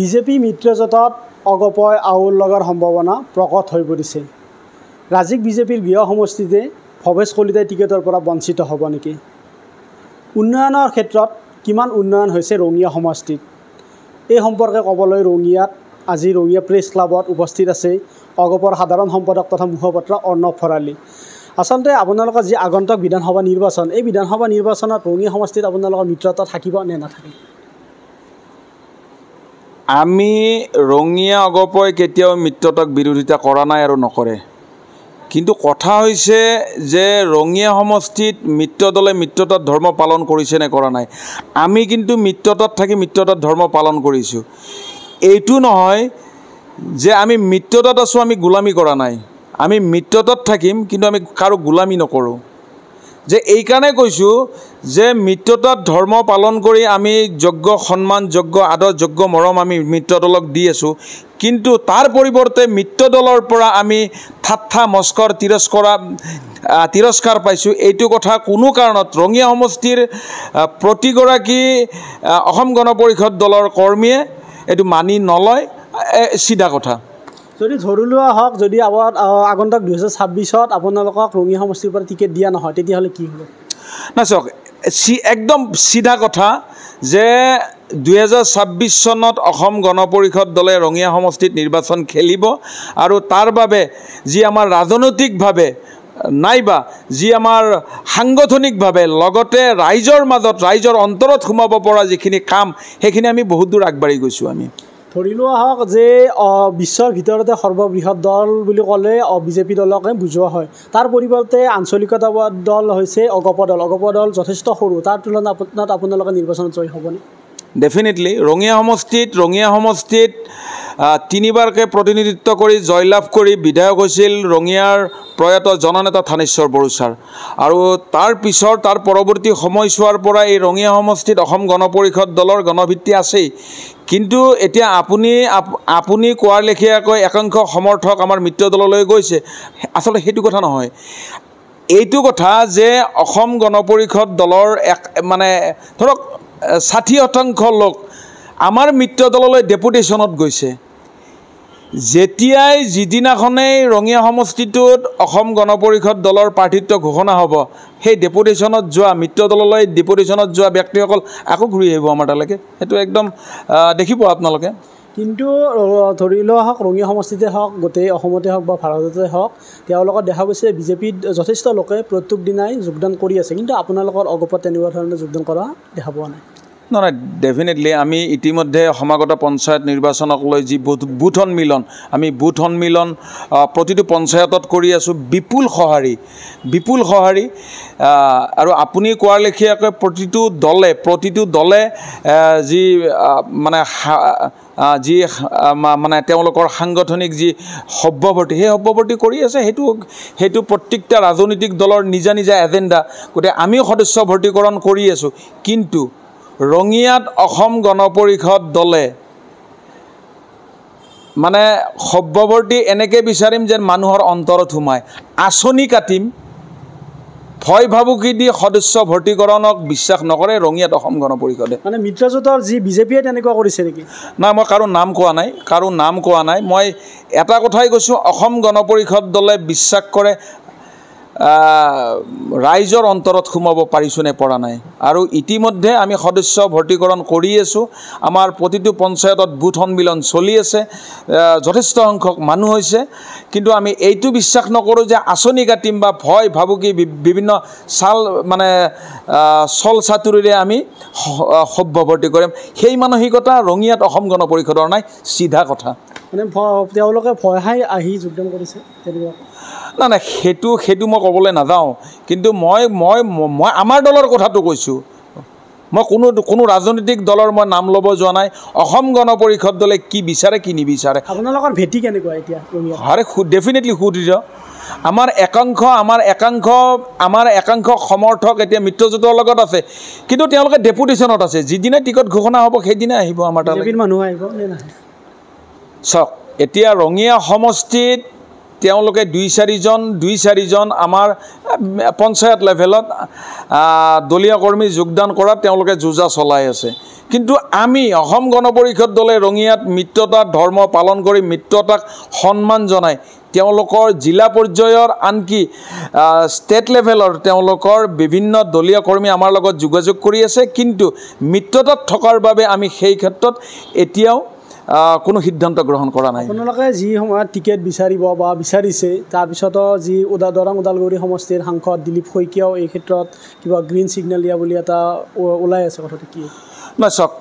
BJP মিত্ৰজোঁটত অগপয় আউল লগাৰ সম্ভাৱনা প্ৰকট হৈ পৰিছে ৰাজ্যিক বিজেপিৰ গৃহ সমষ্টিতে ভৱেশ কলিতাই টিকেটৰ পৰা বঞ্চিত হ'ব নেকি উন্নয়নৰ ক্ষেত্ৰত কিমান উন্নয়ন হৈছে ৰঙীয়া সমষ্টিত এই সম্পৰ্কে ক'বলৈ ৰঙিয়াত আজি ৰঙিয়া প্ৰেছ ক্লাবত উপস্থিত আছে অগপৰ সাধাৰণ সম্পাদক তথা মুখপাত্ৰ অৰ্ণৱ ভৰালি আচলতে আপোনালোকৰ যি আগন্তুক বিধানসভা নিৰ্বাচন এই বিধানসভা নিৰ্বাচনত ৰঙীয়া সমষ্টিত আপোনালোকৰ মিত্ৰতা থাকিব নে নাথাকে আমি ৰঙীয়া অগপই কেতিয়াও মিত্ৰতাক বিৰোধিতা কৰা নাই আৰু নকৰে কিন্তু কথা হৈছে যে ৰঙীয়া সমষ্টিত মিত্ৰ দলে মিত্ৰতাত ধৰ্ম পালন কৰিছে নে কৰা নাই আমি কিন্তু মিত্ৰতাত থাকি মিত্ৰতাত ধৰ্ম পালন কৰিছোঁ এইটো নহয় যে আমি মিত্ৰতাত আছোঁ আমি গোলামী কৰা নাই আমি মিত্ৰতাত থাকিম কিন্তু আমি কাৰো গোলামী নকৰোঁ যে এইকাৰণে কৈছোঁ যে মিত্ৰতাত ধৰ্ম পালন কৰি আমি যজ্ঞ সন্মান যজ্ঞ আদৰ যজ্ঞ মৰম আমি মিত্ৰ দলক দি আছোঁ কিন্তু তাৰ পৰিৱৰ্তে মিত্ৰ দলৰ পৰা আমি ঠাট্টা মস্কৰ তিৰস্কৰা তিৰস্কাৰ পাইছোঁ এইটো কথা কোনো কাৰণত ৰঙীয়া সমষ্টিৰ প্ৰতিগৰাকী অসম গণ পৰিষদ দলৰ কৰ্মীয়ে এইটো মানি নলয় চিধা কথা যদি ধৰলুৱা হওক যদি আগন্তক দুহেজাৰ ছাব্বিছত আপোনালোকক ৰঙী সমষ্টিৰ পৰা টিকেট দিয়া নহয় তেতিয়াহ'লে কি হ'ব নাই চাওক একদম চিধা কথা যে দুহেজাৰ ছাব্বিছ চনত অসম গণ পৰিষদ দলে ৰঙীয়া সমষ্টিত নিৰ্বাচন খেলিব আৰু তাৰ বাবে যি আমাৰ ৰাজনৈতিকভাৱে নাইবা যি আমাৰ সাংগঠনিকভাৱে লগতে ৰাইজৰ মাজত ৰাইজৰ অন্তৰত সোমাব পৰা যিখিনি কাম সেইখিনি আমি বহুত দূৰ আগবাঢ়ি গৈছোঁ আমি ধৰি লোৱা হওক যে বিশ্বৰ ভিতৰতে সৰ্ববৃহৎ দল বুলি ক'লে বি জে পি দলকে বুজোৱা হয় তাৰ পৰিৱৰ্তে আঞ্চলিকতাবাদ দল হৈছে অগপ দল অগপ দল যথেষ্ট সৰু তাৰ তুলনাত আপোনালোকে নিৰ্বাচনত জয়ী হ'বনে ডেফিনেটলি ৰঙীয়া সমষ্টিত ৰঙীয়া সমষ্টিত তিনিবাৰকৈ প্ৰতিনিধিত্ব কৰি জয়লাভ কৰি বিধায়ক হৈছিল ৰঙীয়াৰ প্ৰয়াত জননেতা থানেশ্বৰ বড়ো ছাৰ আৰু তাৰ পিছৰ তাৰ পৰৱৰ্তী সময়ছোৱাৰ পৰা এই ৰঙীয়া সমষ্টিত অসম গণ পৰিষদ দলৰ গণভিত্তি আছেই কিন্তু এতিয়া আপুনি আপুনি কোৱাৰ লেখীয়াকৈ একাংশ সমৰ্থক আমাৰ মিত্ৰ দললৈ গৈছে আচলতে সেইটো কথা নহয় এইটো কথা যে অসম গণ পৰিষদ দলৰ এক মানে ধৰক ষাঠি শতাংশ লোক আমাৰ মিত্ৰ দললৈ ডেপুটেশ্যনত গৈছে যেতিয়াই যিদিনাখনেই ৰঙীয়া সমষ্টিটোত অসম গণ পৰিষদ দলৰ প্ৰাৰ্থিত্ব ঘোষণা হ'ব সেই ডেপুটেশ্যনত যোৱা মিত্ৰ দললৈ ডেপুটেশ্যনত যোৱা ব্যক্তিসকল আকৌ ঘূৰি আহিব আমাৰ তালৈকে সেইটো একদম দেখিব আপোনালোকে কিন্তু ধৰি লোৱা হওক ৰঙীয়া সমষ্টিতে হওক গোটেই অসমতে হওক বা ভাৰততে হওক তেওঁলোকক দেখা গৈছে বিজেপিত যথেষ্ট লোকে প্ৰত্যেক দিনাই যোগদান কৰি আছে কিন্তু আপোনালোকৰ অগপত তেনেকুৱা ধৰণে যোগদান কৰা দেখা পোৱা নাই নাই ডেফিনেটলি আমি ইতিমধ্যে সমাগত পঞ্চায়ত নিৰ্বাচনক লৈ যি বুথ বুথ সন্মিলন আমি বুথ সন্মিলন প্ৰতিটো পঞ্চায়তত কৰি আছোঁ বিপুল সঁহাৰি বিপুল সঁহাৰি আৰু আপুনি কোৱাৰ লেখীয়াকৈ প্ৰতিটো দলে প্ৰতিটো দলে যি মানে যি মানে তেওঁলোকৰ সাংগঠনিক যি সভ্যভৰ্তি সেই সভ্যৱৰ্তী কৰি আছে সেইটো সেইটো প্ৰত্যেকটা ৰাজনৈতিক দলৰ নিজা নিজা এজেণ্ডা গতিকে আমিও সদস্য ভৰ্তিকৰণ কৰি আছোঁ কিন্তু ৰঙিয়াত অসম গণ পৰিষদ দলে মানে সভ্যৱৰ্তী এনেকৈ বিচাৰিম যেন মানুহৰ অন্তৰত সোমায় আঁচনি কাটিম ভয় ভাবুকি দি সদস্য ভৰ্তিকৰণক বিশ্বাস নকৰে ৰঙিয়াত অসম গণ পৰিষদে মানে মিত্ৰজোঁটৰ যি বিজেপিয়ে তেনেকুৱা কৰিছে নেকি নাই মই কাৰো নাম কোৱা নাই কাৰো নাম কোৱা নাই মই এটা কথাই কৈছোঁ অসম গণ পৰিষদ দলে বিশ্বাস কৰে ৰাইজৰ অন্তৰত সোমাব নে পৰা নাই আৰু ইতিমধ্যে আমি সদস্য ভৰ্তিকৰণ কৰি আছোঁ আমাৰ প্ৰতিটো পঞ্চায়তত বুথ সন্মিলন চলি আছে যথেষ্ট সংখ্যক মানুহ হৈছে কিন্তু আমি এইটো বিশ্বাস নকৰোঁ যে আঁচনি কাটিম বা ভয় ভাবুকি বিভিন্ন চাল মানে চল চাতুৰিৰে আমি সভ্য ভৰ্তি কৰিম সেই মানসিকতা ৰঙিয়াত অসম গণ পৰিষদৰ নাই চিধা কথা মানে তেওঁলোকে ভয় খাই আহি যোগদান কৰিছে তেনেকুৱা নাই নাই সেইটো সেইটো মই ক'বলৈ নাযাওঁ কিন্তু মই মই মই আমাৰ দলৰ কথাটো কৈছোঁ মই কোনো কোনো ৰাজনৈতিক দলৰ মই নাম ল'ব যোৱা নাই অসম গণ পৰিষদ দলে কি বিচাৰে কি নিবিচাৰে আপোনালোকৰ ভেটি কেনেকুৱা এতিয়া আৰে ডেফিনেটলি সুদৃঢ় আমাৰ একাংশ আমাৰ একাংশ আমাৰ একাংশ সমৰ্থক এতিয়া মিত্ৰজোঁটৰ লগত আছে কিন্তু তেওঁলোকে ডেপুটেশ্যনত আছে যিদিনাই টিকট ঘোষণা হ'ব সেইদিনাই আহিব আমাৰ তালৈ মানুহ আহিব চাওক এতিয়া ৰঙীয়া সমষ্টিত তেওঁলোকে দুই চাৰিজন দুই চাৰিজন আমাৰ পঞ্চায়ত লেভেলত দলীয় কৰ্মী যোগদান কৰাত তেওঁলোকে যুঁজা চলাই আছে কিন্তু আমি অসম গণ পৰিষদ দলে ৰঙিয়াত মিত্ৰতা ধৰ্ম পালন কৰি মিত্ৰতাক সন্মান জনাই তেওঁলোকৰ জিলা পৰ্যায়ৰ আনকি ষ্টেট লেভেলৰ তেওঁলোকৰ বিভিন্ন দলীয় কৰ্মী আমাৰ লগত যোগাযোগ কৰি আছে কিন্তু মিত্ৰতাত থকাৰ বাবে আমি সেই ক্ষেত্ৰত এতিয়াও কোনো সিদ্ধান্ত গ্ৰহণ কৰা নাই আপোনালোকে যি সময়ত টিকেট বিচাৰিব বা বিচাৰিছে তাৰপিছতো যি উদা দৰং ওদালগুৰি সমষ্টিৰ সাংসদ দিলীপ শইকীয়াও এই ক্ষেত্ৰত কিবা গ্ৰীণ ছিগনেল দিয়া বুলি এটা ওলাই আছে কথাটো কি নাই চাওক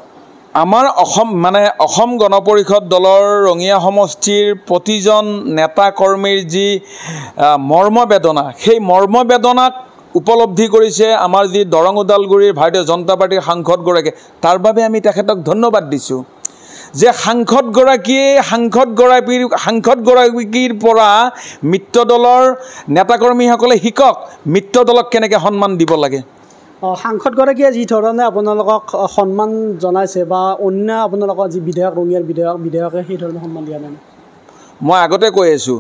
আমাৰ অসম মানে অসম গণ পৰিষদ দলৰ ৰঙীয়া সমষ্টিৰ প্ৰতিজন নেতা কৰ্মীৰ যি মৰ্মবেদনা সেই মৰ্মবেদনাক উপলব্ধি কৰিছে আমাৰ যি দৰং ওদালগুৰিৰ ভাৰতীয় জনতা পাৰ্টীৰ সাংসদগৰাকীয়ে তাৰ বাবে আমি তেখেতক ধন্যবাদ দিছোঁ যে সাংসদগৰাকীয়ে সাংসদগৰাকীৰ সাংসদগৰাকীৰ পৰা মিত্ৰ মিত্ৰদলৰ নেতাকৰ্মীসকলে শিকক মিত্ৰ দলক কেনেকৈ সন্মান দিব লাগে অঁ সাংসদগৰাকীয়ে যিধৰণে আপোনালোকক সন্মান জনাইছে বা অন্য আপোনালোকৰ যি বিধায়ক ৰঙীয়াৰ বিধায়ক বিধায়কে সেইধৰণে সন্মান দিয়া নাই মই আগতে কৈ আছোঁ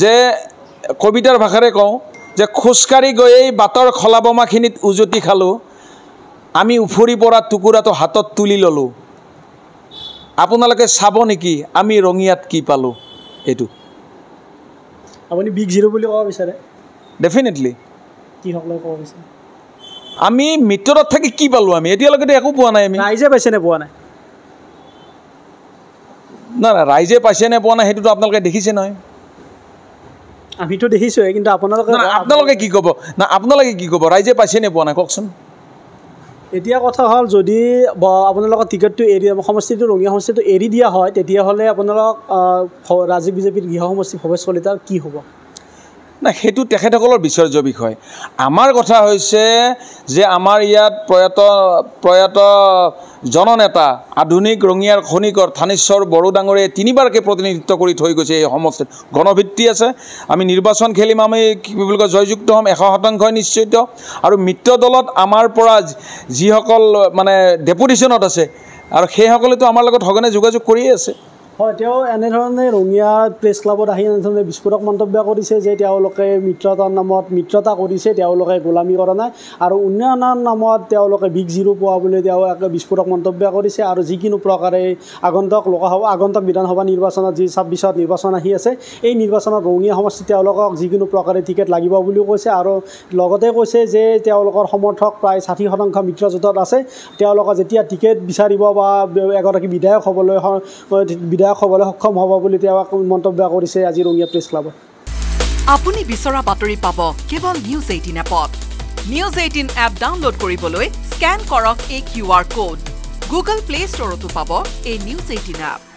যে কবিতাৰ ভাষাৰে কওঁ যে খোজকাঢ়ি গৈয়েই বাটৰ খলাবমাখিনিত উজুতি খালোঁ আমি উফৰি পৰা টুকুৰাটো হাতত তুলি ল'লোঁ আপোনালোকে চাব নেকি আমি ৰঙিয়াত কি পালোঁ এইটো আপুনি বিগ জিৰ' বুলি ক'ব বিচাৰে ডেফিনেটলি কিসকলে ক'ব বিচাৰে আমি মৃত্যুৰত থাকি কি পালোঁ আমি এতিয়ালৈকে একো পোৱা নাই আমি ৰাইজে পাইছেনে পোৱা নাই নাই নাই ৰাইজে পাইছেনে পোৱা নাই সেইটোতো আপোনালোকে দেখিছে নহয় আমিতো দেখিছোঁ কিন্তু আপোনালোকে আপোনালোকে কি ক'ব না আপোনালোকে কি ক'ব ৰাইজে পাইছেনে পোৱা নাই কওকচোন এতিয়া কথা হ'ল যদি আপোনালোকৰ টিকেটটো এৰি সমষ্টিটো ৰঙীয়া সমষ্টিটো এৰি দিয়া হয় তেতিয়াহ'লে আপোনালোক ৰাজ্যিক বিজেপিৰ গৃহ সমষ্টি ভৱেশ কলিতাৰ কি হ'ব নাই সেইটো তেখেতসকলৰ বিচৰ্য বিষয় আমাৰ কথা হৈছে যে আমাৰ ইয়াত প্ৰয়াত প্ৰয়াত জননেতা আধুনিক ৰঙিয়াৰ খনিকৰ থানেশ্বৰ বড়ো ডাঙৰে তিনিবাৰকৈ প্ৰতিনিধিত্ব কৰি থৈ গৈছে এই সমষ্টিত গণভিত্তি আছে আমি নিৰ্বাচন খেলিম আমি কি বুলি কয় জয়যুক্ত হ'ম এশ শতাংশই নিশ্চিত আৰু মিত্ৰ দলত আমাৰ পৰা যিসকল মানে ডেপুটেশ্যনত আছে আৰু সেইসকলেতো আমাৰ লগত সঘনে যোগাযোগ কৰিয়ে আছে হয় তেওঁ এনেধৰণে ৰঙিয়া প্ৰেছ ক্লাবত আহি এনেধৰণে বিস্ফোৰক মন্তব্য কৰিছে যে তেওঁলোকে মিত্ৰতাৰ নামত মিত্ৰতা কৰিছে তেওঁলোকে গোলামী কৰা নাই আৰু উন্নয়নৰ নামত তেওঁলোকে বিগ জিৰো পোৱা বুলি তেওঁ একে বিস্ফোৰক মন্তব্য কৰিছে আৰু যিকোনো প্ৰকাৰে আগন্তক লোকসভা আগন্তক বিধানসভা নিৰ্বাচনত যি ছাব্বিছত নিৰ্বাচন আহি আছে এই নিৰ্বাচনত ৰঙীয়া সমষ্টিত তেওঁলোকক যিকোনো প্ৰকাৰে টিকেট লাগিব বুলিও কৈছে আৰু লগতে কৈছে যে তেওঁলোকৰ সমৰ্থক প্ৰায় ষাঠি শতাংশ মিত্ৰজোঁটত আছে তেওঁলোকে যেতিয়া টিকেট বিচাৰিব বা এগৰাকী বিধায়ক হ'বলৈ বিধায়ক বিধায়ক হ'বলৈ সক্ষম হ'ব বুলি তেওঁ মন্তব্য কৰিছে আজি ৰঙিয়া প্ৰেছ ক্লাবত আপুনি বিচৰা বাতৰি পাব কেৱল নিউজ এইটিন এপত নিউজ এইটিন এপ ডাউনলোড কৰিবলৈ স্কেন কৰক এই Q R code Google Play ষ্টৰতো পাব এই নিউজ এইটিন এপ